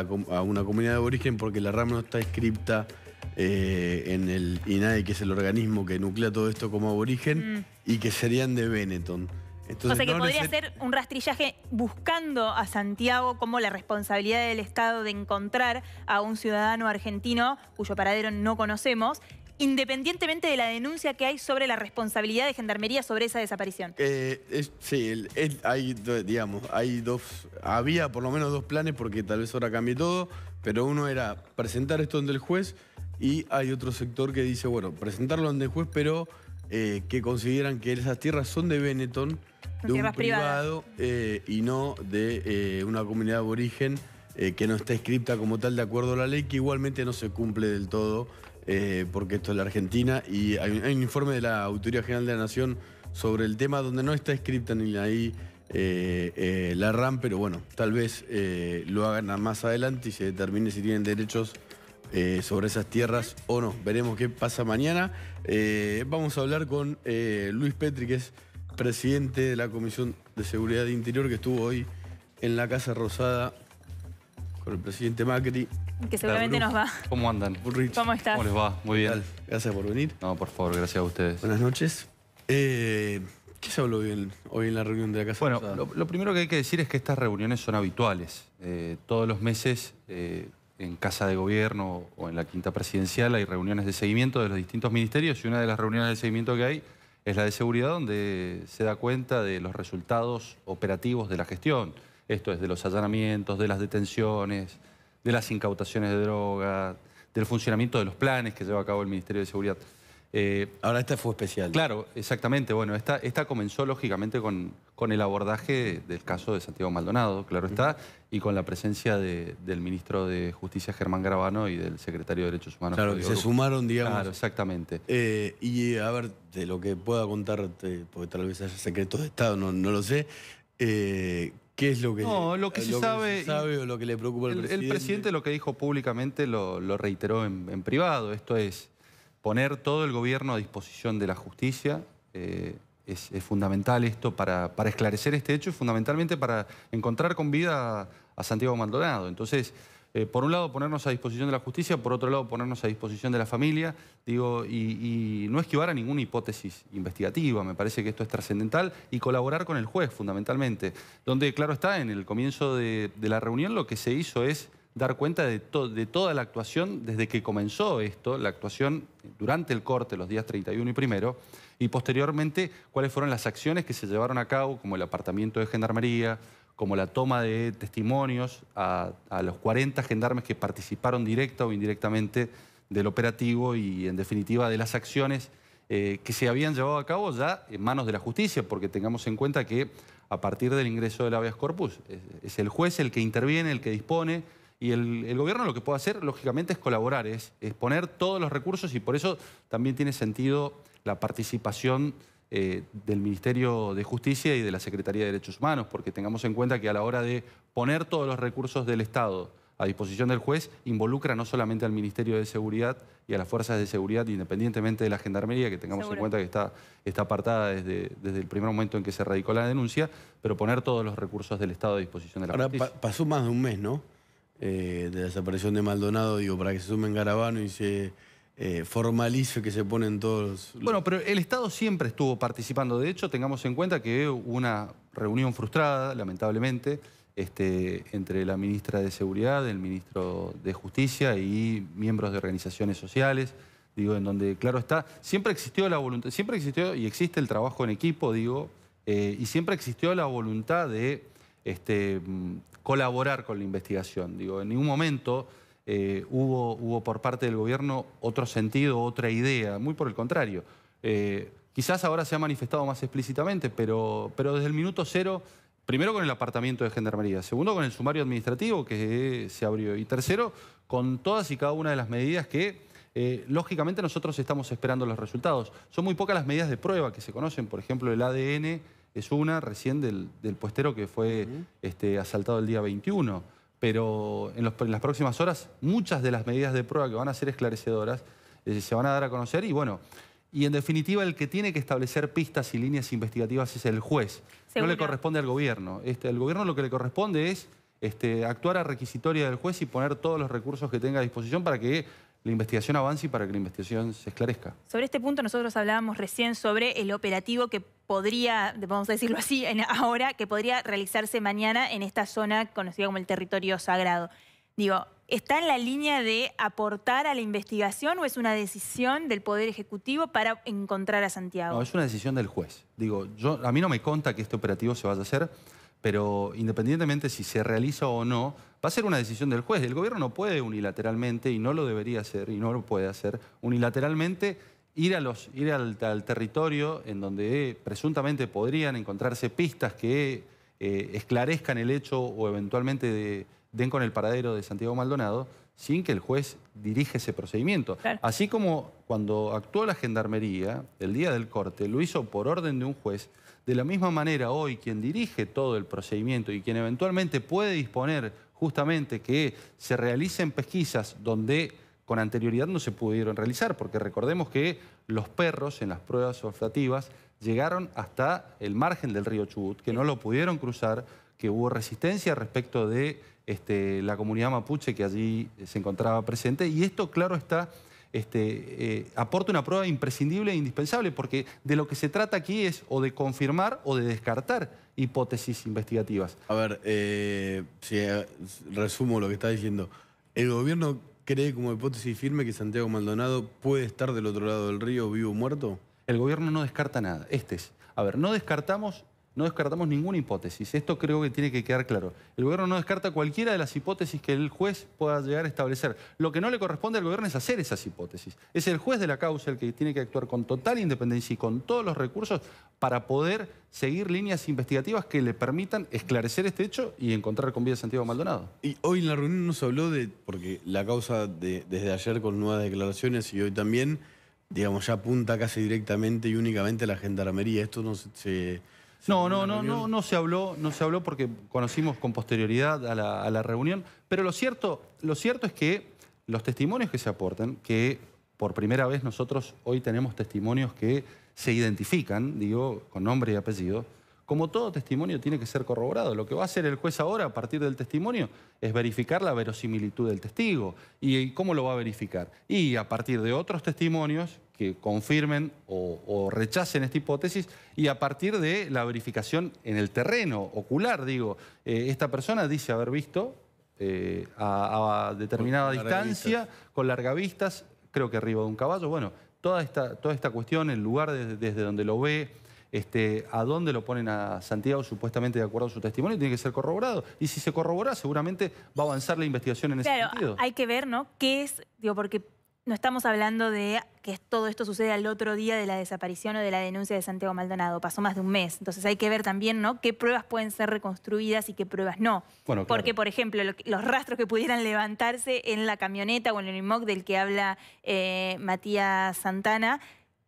una comunidad de aborigen porque la rama no está escrita eh, en el INAE, que es el organismo que nuclea todo esto como aborigen, mm. y que serían de Benetton. Entonces, o sea que podría ser un rastrillaje buscando a Santiago como la responsabilidad del Estado de encontrar a un ciudadano argentino cuyo paradero no conocemos independientemente de la denuncia que hay sobre la responsabilidad de Gendarmería sobre esa desaparición. Eh, sí, hay, digamos, hay dos, había por lo menos dos planes, porque tal vez ahora cambie todo, pero uno era presentar esto ante el juez y hay otro sector que dice, bueno, presentarlo ante el juez, pero eh, que consideran que esas tierras son de Benetton, de un privado eh, y no de una comunidad de aborigen que no está escrita como tal de acuerdo a la ley, que igualmente no se cumple del todo eh, porque esto es la Argentina, y hay, un informe de la Autoridad General de la Nación sobre el tema donde no está escrita ni ahí eh, eh, la RAM, pero bueno, tal vez lo hagan más adelante y se determine si tienen derechos sobre esas tierras o no. Veremos qué pasa mañana. vamos a hablar con Luis Petri, que es presidente de la Comisión de Seguridad Interior, que estuvo hoy en la Casa Rosada con el presidente Macri que seguramente nos va. ¿Cómo andan? ¿Cómo estás? ¿Cómo les va? Muy bien. Gracias por venir. No, por favor, gracias a ustedes. Buenas noches. Eh, ¿Qué se habló hoy en, la reunión de la Casa Bueno, lo, primero que hay que decir es que estas reuniones son habituales. Eh, todos los meses eh, en Casa de Gobierno o en la Quinta Presidencial hay reuniones de seguimiento de los distintos ministerios y una de las reuniones de seguimiento que hay es la de seguridad donde se da cuenta de los resultados operativos de la gestión. Esto es de los allanamientos, de las detenciones, de las incautaciones de droga, del funcionamiento de los planes que lleva a cabo el Ministerio de Seguridad. Eh, Ahora esta fue especial. Claro, exactamente. Bueno, esta, esta comenzó lógicamente con, con el abordaje del caso de Santiago Maldonado, claro está, y con la presencia del ministro de Justicia Germán Gravano y del secretario de Derechos Humanos. Claro, que se sumaron, digamos. Claro, exactamente. Eh, y a ver, de lo que pueda contarte, porque tal vez haya secretos de Estado, no, no lo sé, eh, ¿Qué es lo que, no, lo que, se, sabe, o lo que le preocupa al el, presidente? El presidente lo que dijo públicamente lo, reiteró en, privado. Esto es poner todo el gobierno a disposición de la justicia. Eh, es, fundamental esto para, esclarecer este hecho y fundamentalmente para encontrar con vida a, a Santiago Maldonado. Entonces... Eh, por un lado ponernos a disposición de la justicia, por otro lado ponernos a disposición de la familia, digo, y, no esquivar a ninguna hipótesis investigativa, me parece que esto es trascendental, y colaborar con el juez fundamentalmente, donde claro está, en el comienzo de, la reunión lo que se hizo es dar cuenta de, de, toda la actuación desde que comenzó esto, la actuación durante el corte, los días 31 y primero, y posteriormente cuáles fueron las acciones que se llevaron a cabo, como el apartamiento de gendarmería, como la toma de testimonios a, los 40 gendarmes que participaron directa o indirectamente del operativo y, en definitiva, de las acciones eh, que se habían llevado a cabo ya en manos de la justicia, porque tengamos en cuenta que a partir del ingreso del habeas corpus es, el juez el que interviene, el que dispone, y el, gobierno lo que puede hacer, lógicamente, es colaborar, es, es, poner todos los recursos y por eso también tiene sentido la participación eh, del Ministerio de Justicia y de la Secretaría de Derechos Humanos, porque tengamos en cuenta que a la hora de poner todos los recursos del Estado a disposición del juez, involucra no solamente al Ministerio de Seguridad y a las fuerzas de seguridad, independientemente de la Gendarmería, que tengamos en cuenta que está, está apartada desde, desde el primer momento en que se radicó la denuncia, pero poner todos los recursos del Estado a disposición de la Ahora, justicia. pasó más de un mes, ¿no? Eh, de la desaparición de Maldonado, digo, para que se sumen Garabano y se eh, formalice que se ponen todos. Bueno, pero el Estado siempre estuvo participando. De hecho, tengamos en cuenta que hubo una reunión frustrada, lamentablemente, este, entre la ministra de Seguridad, el ministro de Justicia y miembros de organizaciones sociales, digo, en donde, claro está, siempre existió la voluntad, siempre existió y existe el trabajo en equipo, digo, eh, y siempre existió la voluntad de este, mm, colaborar con la investigación. Digo, en ningún momento eh, hubo, hubo por parte del gobierno otro sentido, otra idea, muy por el contrario. Eh, quizás ahora se ha manifestado más explícitamente, pero, pero desde el minuto cero, primero con el apartamiento de Gendarmería, segundo con el sumario administrativo que se abrió y tercero con todas y cada una de las medidas que... Eh, lógicamente nosotros estamos esperando los resultados. Son muy pocas las medidas de prueba que se conocen, por ejemplo el ADN es una recién del, puestero que fue este, asaltado el día 21 pero en, las próximas horas muchas de las medidas de prueba que van a ser esclarecedoras eh, se van a dar a conocer y bueno, y en definitiva el que tiene que establecer pistas y líneas investigativas es el juez, no le corresponde al gobierno. Este, al gobierno lo que le corresponde es este, actuar a requisitoria del juez y poner todos los recursos que tenga a disposición para que la investigación avance y para que la investigación se esclarezca. Sobre este punto nosotros hablábamos recién sobre el operativo que podría, vamos a decirlo así, ahora, que podría realizarse mañana en esta zona conocida como el territorio sagrado. Digo, ¿está en la línea de aportar a la investigación o es una decisión del Poder Ejecutivo para encontrar a Santiago? No, es una decisión del juez. Digo, yo, a mí no me conta que este operativo se vaya a hacer, pero independientemente si se realiza o no, va a ser una decisión del juez. El gobierno no puede unilateralmente, y no lo debería hacer, y no lo puede hacer, unilateralmente ir, al, territorio en donde presuntamente podrían encontrarse pistas que eh, esclarezcan el hecho o eventualmente den con el paradero de Santiago Maldonado sin que el juez dirija ese procedimiento. Así como cuando actuó la Gendarmería el día del corte, lo hizo por orden de un juez, de la misma manera hoy quien dirige todo el procedimiento y quien eventualmente puede disponer justamente que se realicen pesquisas donde con anterioridad no se pudieron realizar, porque recordemos que los perros en las pruebas olfativas llegaron hasta el margen del río Chubut, que no lo pudieron cruzar, que hubo resistencia respecto de este, la comunidad mapuche que allí se encontraba presente, y esto, claro está, este, eh, aporta una prueba imprescindible e indispensable, porque de lo que se trata aquí es o de confirmar o de descartar hipótesis investigativas. A ver, eh, si eh, resumo lo que está diciendo. El gobierno cree como hipótesis firme que Santiago Maldonado puede estar del otro lado del río vivo o muerto. El gobierno no descarta nada. Este es. A ver, no descartamos no descartamos ninguna hipótesis. Esto creo que tiene que quedar claro. El gobierno no descarta cualquiera de las hipótesis que el juez pueda llegar a establecer. Lo que no le corresponde al gobierno es hacer esas hipótesis. Es el juez de la causa el que tiene que actuar con total independencia y con todos los recursos para poder seguir líneas investigativas que le permitan esclarecer este hecho y encontrar con vida a Santiago Maldonado. Y hoy en la reunión nos habló de, porque la causa desde ayer con nuevas declaraciones y hoy también, digamos, ya apunta casi directamente y únicamente a la gendarmería. Esto no se no, no, no, no, se habló, no se habló porque conocimos con posterioridad a la, reunión. Pero lo cierto, lo cierto es que los testimonios que se aportan, que por primera vez nosotros hoy tenemos testimonios que se identifican, digo, con nombre y apellido, como todo testimonio tiene que ser corroborado. Lo que va a hacer el juez ahora a partir del testimonio es verificar la verosimilitud del testigo. ¿Y cómo lo va a verificar? Y a partir de otros testimonios que confirmen o, rechacen esta hipótesis y a partir de la verificación en el terreno, ocular, digo, eh, esta persona dice haber visto eh, a, determinada distancia, con con largavistas, creo que arriba de un caballo, bueno, toda esta, toda esta cuestión, el lugar desde donde lo ve, este, a dónde lo ponen a Santiago supuestamente de acuerdo a su testimonio, tiene que ser corroborado. Y si se corrobora, seguramente va a avanzar la investigación en ese sentido. Hay que ver, ¿no? ¿Qué es? Digo, porque no estamos hablando de que todo esto sucede al otro día de la desaparición o de la denuncia de Santiago Maldonado. Pasó más de un mes. Entonces hay que ver también ¿no? qué pruebas pueden ser reconstruidas y qué pruebas no. Porque, por ejemplo, los rastros que pudieran levantarse en la camioneta o en el IMOC del que habla eh, Matías Santana,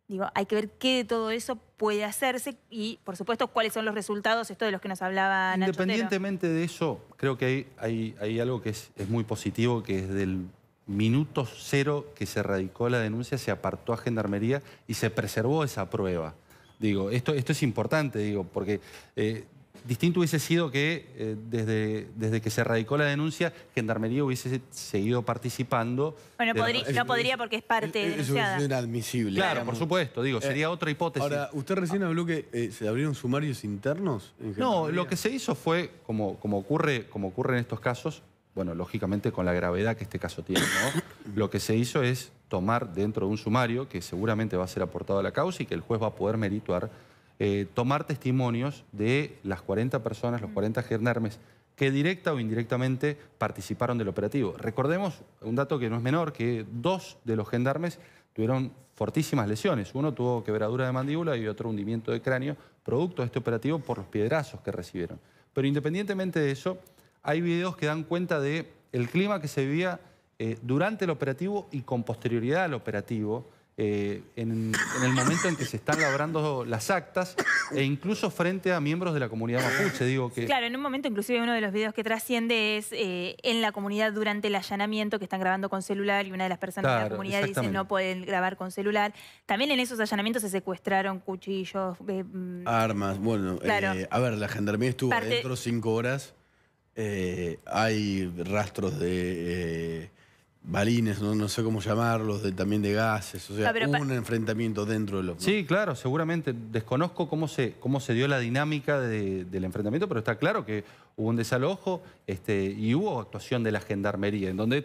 digo, hay que ver qué de todo eso puede hacerse y, por supuesto, cuáles son los resultados, esto de los que nos hablaba Independientemente de eso, creo que hay, hay, hay algo que es, es muy positivo, que es del minuto cero que se radicó la denuncia, se apartó a Gendarmería y se preservó esa prueba. Digo, esto, esto es importante, digo, porque eh, distinto hubiese sido que eh, desde, desde que se radicó la denuncia, Gendarmería hubiese seguido participando. Bueno, no podría porque es parte de. es inadmisible. Claro, por supuesto, digo, eh, sería otra hipótesis. Ahora, usted recién habló que se abrieron sumarios internos. no, lo que se hizo fue, como, como, ocurre, como ocurre en estos casos, bueno, lógicamente con la gravedad que este caso tiene, *coughs* Lo que se hizo es tomar dentro de un sumario, que seguramente va a ser aportado a la causa y que el juez va a poder merituar, eh, tomar testimonios de las 40 personas, los 40 mm. gendarmes que directa o indirectamente participaron del operativo. Recordemos un dato que no es menor, que dos de los gendarmes tuvieron fortísimas lesiones. Uno tuvo quebradura de mandíbula y otro hundimiento de cráneo, producto de este operativo por los piedrazos que recibieron. Pero independientemente de eso, hay videos que dan cuenta del el clima que se vivía eh, durante el operativo y con posterioridad al operativo, eh, en, el momento en que se están labrando las actas e incluso frente a miembros de la comunidad mapuche, digo que... Claro, en un momento inclusive uno de los videos que trasciende es eh, en la comunidad durante el allanamiento que están grabando con celular y una de las personas de la comunidad dice no pueden grabar con celular. También en esos allanamientos se secuestraron cuchillos... Mm, Armas, bueno, a ver, la gendarmería estuvo dentro adentro cinco horas eh, hay rastros de eh, balines, ¿no? sé cómo llamarlos, también de gases, o sea, ah, un enfrentamiento dentro de los... Sí, claro, seguramente. Desconozco cómo se, cómo se dio la dinámica del enfrentamiento, pero está claro que hubo un desalojo este, y hubo actuación de la gendarmería, en donde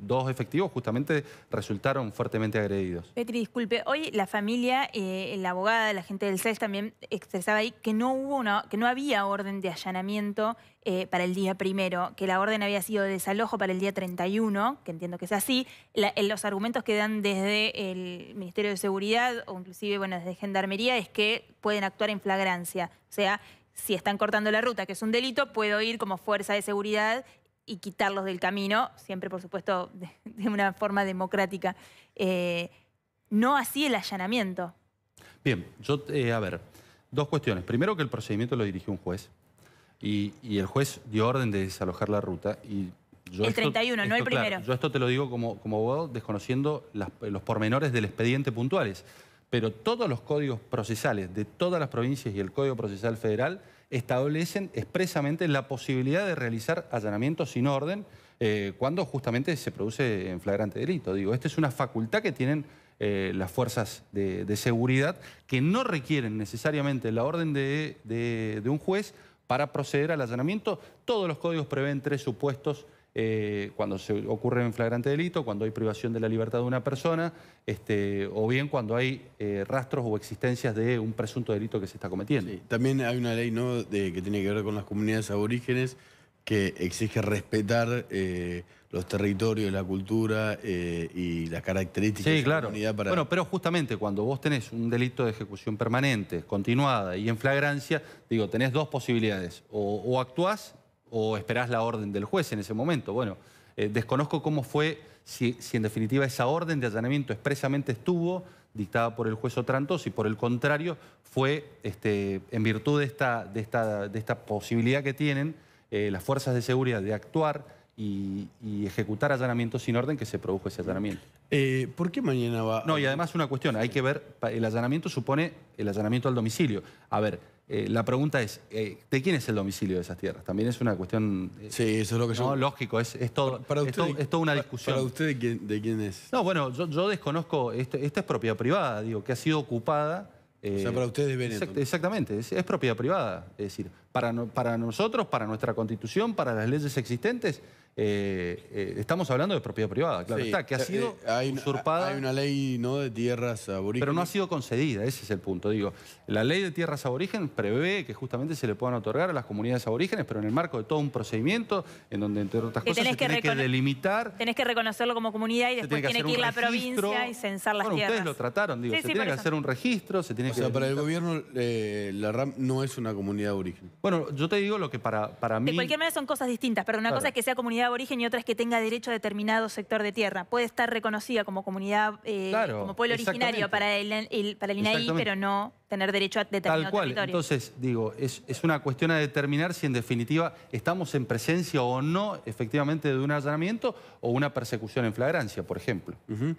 dos efectivos justamente resultaron fuertemente agredidos. Petri, disculpe, hoy la familia, eh, la abogada, la gente del SES también expresaba ahí que no, hubo que no había orden de allanamiento eh, para el día primero, que la orden había sido desalojo para el día 31, que entiendo que es así. Eh, los argumentos que dan desde el Ministerio de Seguridad o inclusive bueno, desde Gendarmería es que pueden actuar en flagrancia, o sea si están cortando la ruta, que es un delito, puedo ir como fuerza de seguridad y quitarlos del camino, siempre por supuesto *laughs* de, una forma democrática. Eh, no así el allanamiento. Bien, yo, eh, a ver, dos cuestiones. Primero que el procedimiento lo dirigió un juez y, el juez dio orden de desalojar la ruta el 31, no el primero. yo esto te lo digo como, como abogado, desconociendo los pormenores del expediente puntuales pero todos los códigos procesales de todas las provincias y el Código Procesal Federal establecen expresamente la posibilidad de realizar allanamientos sin orden eh, cuando justamente se produce en flagrante delito. Digo, esta es una facultad que tienen eh, las fuerzas de, seguridad que no requieren necesariamente la orden de, de un juez para proceder al allanamiento. Todos los códigos prevén tres supuestos eh, cuando se ocurre en flagrante delito, cuando hay privación de la libertad de una persona, este, o bien cuando hay eh, rastros o existencias de un presunto delito que se está cometiendo. También hay una ley ¿no? de, que tiene que ver con las comunidades aborígenes que exige respetar eh, los territorios, la cultura y las características de la comunidad. Para... Bueno, pero justamente cuando vos tenés un delito de ejecución permanente, continuada y en flagrancia, digo, tenés dos posibilidades. O, o actuás o esperás la orden del juez en ese momento. Bueno, eh, desconozco cómo fue, si, en definitiva esa orden de allanamiento expresamente estuvo dictada por el juez Otranto, si por el contrario fue este, en virtud de esta, de, esta, de esta, posibilidad que tienen eh, las fuerzas de seguridad de actuar y, ejecutar allanamientos sin orden que se produjo ese allanamiento. Eh, ¿Por qué mañana va...? No, y además una cuestión, hay que ver, el allanamiento supone el allanamiento al domicilio. A ver, eh, la pregunta es, eh, ¿de quién es el domicilio de esas tierras? También es una cuestión... Eh, sí, eso es lo que yo... No, lógico, es, todo, toda una discusión. ¿Para usted de quién, es? No, bueno, yo, desconozco, este, esta es propiedad privada, digo, que ha sido ocupada... o sea, para ustedes Benetton. exactamente, es, propiedad privada. Es decir, para nosotros, para nuestra constitución, para las leyes existentes, eh, eh, estamos hablando de propiedad privada, claro que ha eh, sido hay usurpada. hay una ley ¿no? de tierras aborígenes. Pero no ha sido concedida, ese es el punto. Digo, la ley de tierras aborígenes prevé que justamente se le puedan otorgar a las comunidades aborígenes, pero en el marco de todo un procedimiento en donde, entre otras cosas, se tiene que delimitar. Tenés que reconocerlo como comunidad y después tiene que, ir la provincia y censar las bueno, tierras. ustedes lo trataron, digo, se tiene que hacer un registro, se tiene que. sea, para el gobierno, la RAM no es una comunidad aborigen. Bueno, yo te digo lo que para, para mí. De cualquier manera son cosas distintas, pero una cosa es que sea comunidad aborigen y otra es que tenga derecho a determinado sector de tierra. Puede estar reconocida como comunidad, eh, como pueblo originario para el, INAI, pero no tener derecho a determinado Territorio. Entonces, digo, es, una cuestión a determinar si en definitiva estamos en presencia o no efectivamente de un allanamiento o una persecución en flagrancia, por ejemplo. ¿Mm?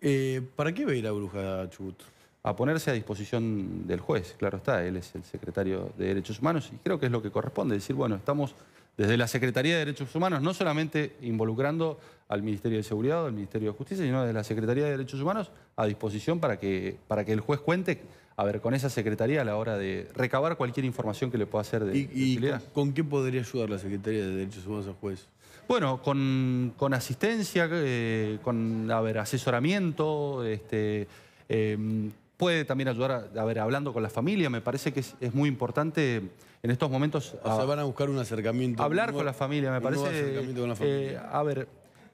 Eh, ¿Para qué ve la Bruja Chubut? a ponerse a disposición del juez, claro está, él es el secretario de Derechos Humanos y creo que es lo que corresponde, decir, bueno, estamos desde la Secretaría de Derechos Humanos, no solamente involucrando al Ministerio de Seguridad o al Ministerio de Justicia, sino desde la Secretaría de Derechos Humanos a disposición para que, para que el juez cuente, a ver, con esa Secretaría a la hora de recabar cualquier información que le pueda hacer de, utilidad. y con, qué podría ayudar la Secretaría de Derechos Humanos al juez? Bueno, con, asistencia, eh, con, asesoramiento, este... Em, puede también ayudar, a, ver, hablando con la familia, me parece que es, muy importante en estos momentos... o sea, van a buscar un acercamiento. Hablar con la familia, me parece... Acercamiento con la familia. Eh, a ver,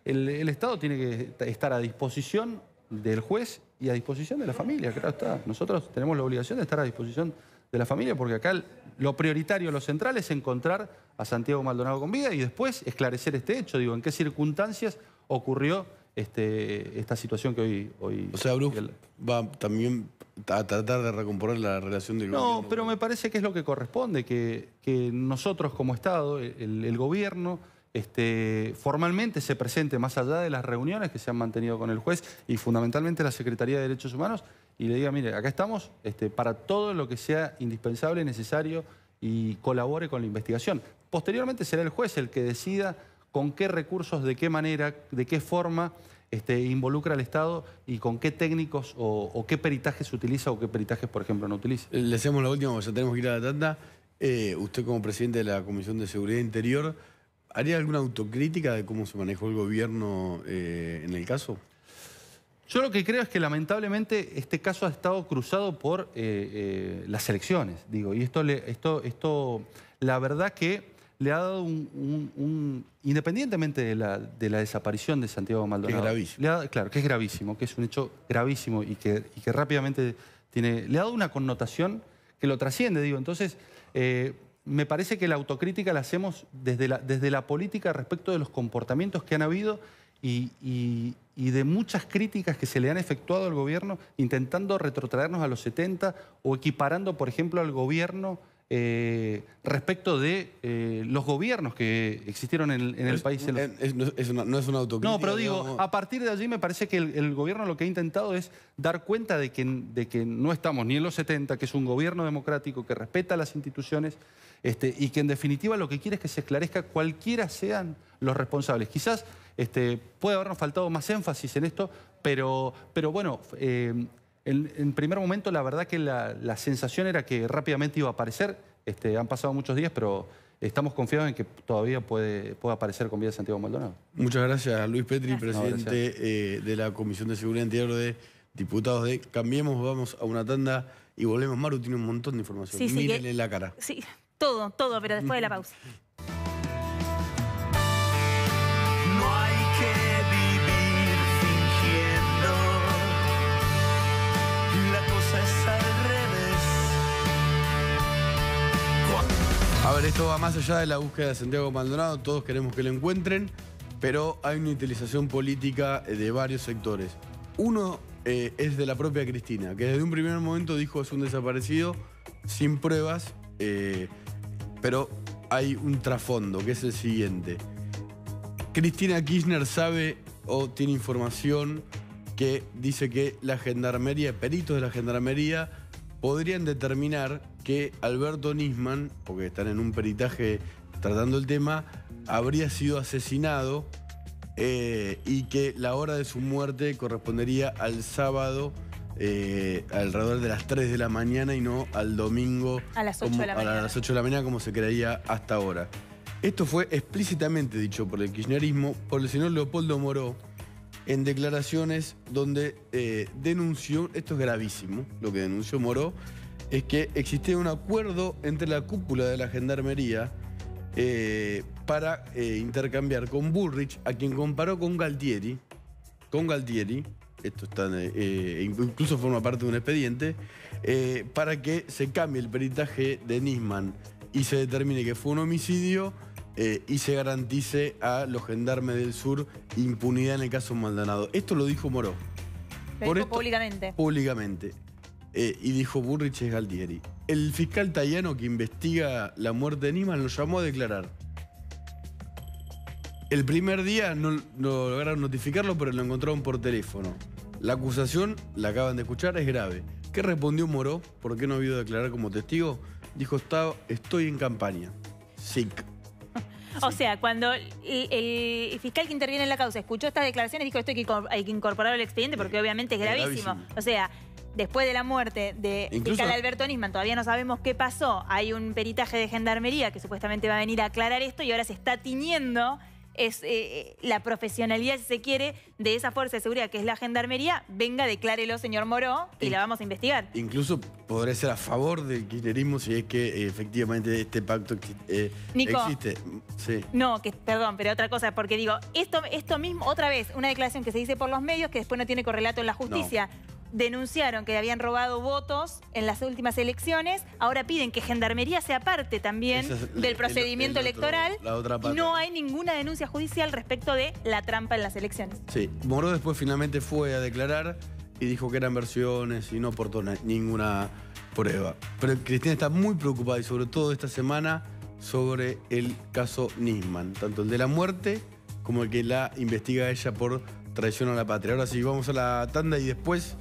el, Estado tiene que estar a disposición del juez y a disposición de la familia, claro está. Nosotros tenemos la obligación de estar a disposición de la familia porque acá lo prioritario, lo central es encontrar a Santiago Maldonado con vida y después esclarecer este hecho, digo, en qué circunstancias ocurrió este, esta situación que hoy... o sea, Bruce va también a tratar de recomponer la relación del no, pero me parece que es lo que corresponde, que, nosotros como Estado, el, gobierno... Este, formalmente se presente más allá de las reuniones que se han mantenido con el juez y fundamentalmente la Secretaría de Derechos Humanos y le diga, mire, acá estamos este, para todo lo que sea indispensable, necesario y colabore con la investigación. Posteriormente será el juez el que decida con qué recursos, de qué manera, de qué forma este, involucra al Estado y con qué técnicos o, qué peritajes utiliza o qué peritajes, por ejemplo, no utiliza. Eh, le hacemos la última, ya tenemos que ir a la tanda. Eh, usted como presidente de la Comisión de Seguridad Interior, ¿haría alguna autocrítica de cómo se manejó el gobierno eh, en el caso? Yo lo que creo es que lamentablemente este caso ha estado cruzado por las elecciones, digo, y esto, le, esto, esto la verdad que le ha dado un, independientemente de la, de la, desaparición de Santiago Maldonado. Que es gravísimo. claro, que es gravísimo, que es un hecho gravísimo y que, que rápidamente tiene... Le ha dado una connotación que lo trasciende, digo. Entonces, eh, me parece que la autocrítica la hacemos desde la, desde la política respecto de los comportamientos que han habido y, y, de muchas críticas que se le han efectuado al gobierno intentando retrotraernos a los 70 o equiparando, por ejemplo, al gobierno eh, respecto de eh, los gobiernos que existieron en, el país. no es una autocrítica. No, pero digo, a partir de allí me parece que el, gobierno lo que ha intentado es dar cuenta de que, de que no estamos ni en los 70, que es un gobierno democrático que respeta las instituciones este, y que en definitiva lo que quiere es que se esclarezca cualquiera sean los responsables. Quizás este, puede habernos faltado más énfasis en esto, pero, pero bueno... Eh, en, primer momento, la verdad que la, sensación era que rápidamente iba a aparecer. Este, han pasado muchos días, pero estamos confiados en que todavía puede, aparecer con vida Santiago Maldonado. Muchas gracias, Luis Petri, presidente eh, de la Comisión de Seguridad Interior de Diputados de Cambiemos. Vamos a una tanda y volvemos. Maru tiene un montón de información. Sí, Mírenle la cara. Sí, todo, todo, pero después de la pausa. *laughs* A ver, esto va más allá de la búsqueda de Santiago Maldonado, todos queremos que lo encuentren, pero hay una utilización política de varios sectores. Uno eh, es de la propia Cristina, que desde un primer momento dijo es un desaparecido sin pruebas, eh, pero hay un trasfondo, que es el siguiente. Cristina Kirchner sabe o tiene información que dice que la gendarmería, peritos de la gendarmería, podrían determinar que Alberto Nisman, porque están en un peritaje tratando el tema, habría sido asesinado eh, y que la hora de su muerte correspondería al sábado eh, alrededor de las 3 de la mañana y no al domingo a las 8 de la mañana. como se creía hasta ahora. Esto fue explícitamente dicho por el kirchnerismo, por el señor Leopoldo Moró, en declaraciones donde eh, denunció, esto es gravísimo, lo que denunció Moro es que existía un acuerdo entre la cúpula de la Gendarmería eh, para eh, intercambiar con Bullrich, a quien comparó con Galtieri, con Galtieri, esto está, incluso forma parte de un expediente, para que se cambie el peritaje de Nisman y se determine que fue un homicidio eh, y se garantice a los gendarmes del sur impunidad en el caso Maldonado. Esto lo dijo Moró. públicamente. Públicamente. Eh, y dijo Burriches Galdieri. El fiscal tallano que investiga la muerte de Nimas lo llamó a declarar. El primer día no, lograron notificarlo, pero lo encontraron por teléfono. La acusación, la acaban de escuchar, es grave. ¿Qué respondió Moró? ¿Por qué no ha habido declarar como testigo? Dijo, estoy en campaña. SIC. O sea, cuando el, fiscal que interviene en la causa escuchó estas declaraciones, dijo esto hay que incorporarlo al expediente porque eh, obviamente es gravísimo. O sea, después de la muerte de fiscal Alberto Nisman, todavía no sabemos qué pasó. Hay un peritaje de gendarmería que supuestamente va a venir a aclarar esto y ahora se está tiñendo es eh, eh, la profesionalidad, si se quiere, de esa fuerza de seguridad que es la gendarmería, venga, declárelo, señor Moró, y, la vamos a investigar. Incluso podré ser a favor del kirchnerismo si es que eh, efectivamente este pacto existe. No, que perdón, pero otra cosa, porque digo, esto, esto mismo, otra vez, una declaración que se dice por los medios que después no tiene correlato en la justicia denunciaron que habían robado votos en las últimas elecciones, ahora piden que Gendarmería sea parte también del procedimiento electoral. no hay ninguna denuncia judicial respecto de la trampa en las elecciones. Sí, Moró después finalmente fue a declarar y dijo que eran versiones y no aportó ninguna prueba. Pero Cristina está muy preocupada y sobre todo esta semana sobre el caso Nisman, tanto el de la muerte como el que la investiga ella por traición a la patria. Ahora sí, vamos a la tanda y después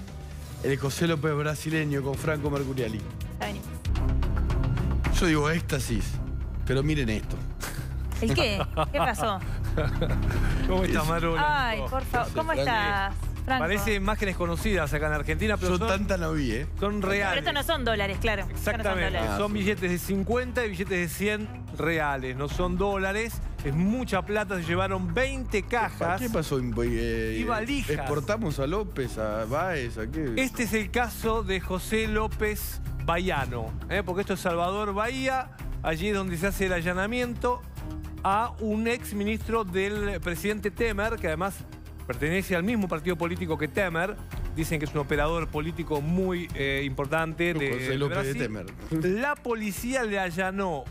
el José López brasileño con Franco Mercuriali. Yo digo éxtasis, pero miren esto. ¿El qué? ¿Qué pasó? *laughs* ¿Cómo estás, Maru? Ay, por favor, ¿cómo estás? Parece imágenes conocidas acá en Argentina, pero son, tanta no vi, ¿eh? son reales. Pero esto no son dólares, claro. Exactamente. Ah, son, billetes de 50 y billetes de 100 reales. No son dólares. Es mucha plata. Se llevaron 20 cajas. ¿Qué pasó? Eh, y valijas. ¿Exportamos a López, a Baez, a qué? Este es el caso de José López Bayano. ¿eh? Porque esto es Salvador Bahía. Allí es donde se hace el allanamiento a un exministro del presidente Temer, que además Pertenece al mismo partido político que Temer. Dicen que es un operador político muy eh, importante de, de Temer. La policía le allanó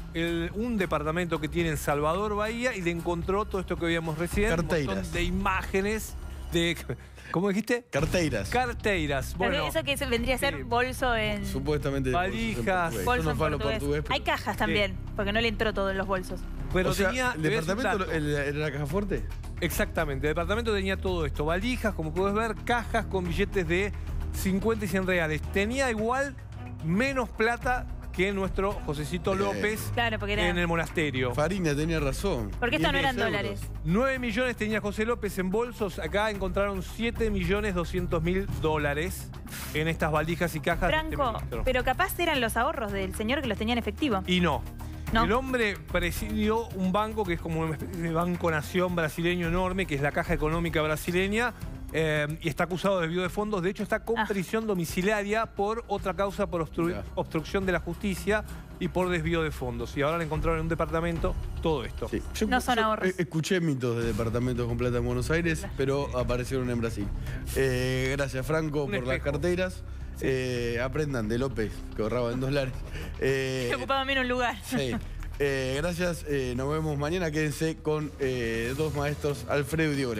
un departamento que tiene en Salvador Bahía y le encontró todo esto que veíamos recién. Carteiras. Un de imágenes de ¿Cómo dijiste? Carteiras. Carteiras. Bueno, eso que vendría a ser bolso en. Supuestamente. Valijas. Hay cajas también, porque no le entró todo en los bolsos. Pero tenía. ¿El departamento era la caja fuerte? Exactamente. El departamento tenía todo esto: valijas, como puedes ver, cajas con billetes de 50 y 100 reales. Tenía igual menos plata que nuestro Josecito eh, López en el monasterio. Farina tenía razón. Porque estos no eran dólares. 9 millones tenía José López en bolsos. Acá encontraron 7 millones 200 mil dólares en estas valijas y cajas. de este pero capaz eran los ahorros del señor que los tenía en efectivo. Y no. El hombre presidió un banco que es como una banco nación brasileño enorme, que es la Caja Económica Brasileña, eh, y está acusado de desvío de fondos. De hecho, está con ah. prisión domiciliaria por otra causa, por obstrucción de la justicia y por desvío de fondos. Y ahora le encontraron en un departamento todo esto. no son ahorros. Eh, escuché mitos de departamentos con plata en Buenos Aires, pero aparecieron en Brasil. Eh, gracias, Franco, por las carteras. aprendan de López, que ahorraba en dólares. *laughs* Eh, Se ocupaba menos lugar. gracias, nos vemos mañana. Quédense con dos maestros, Alfredo y Diego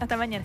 Hasta mañana.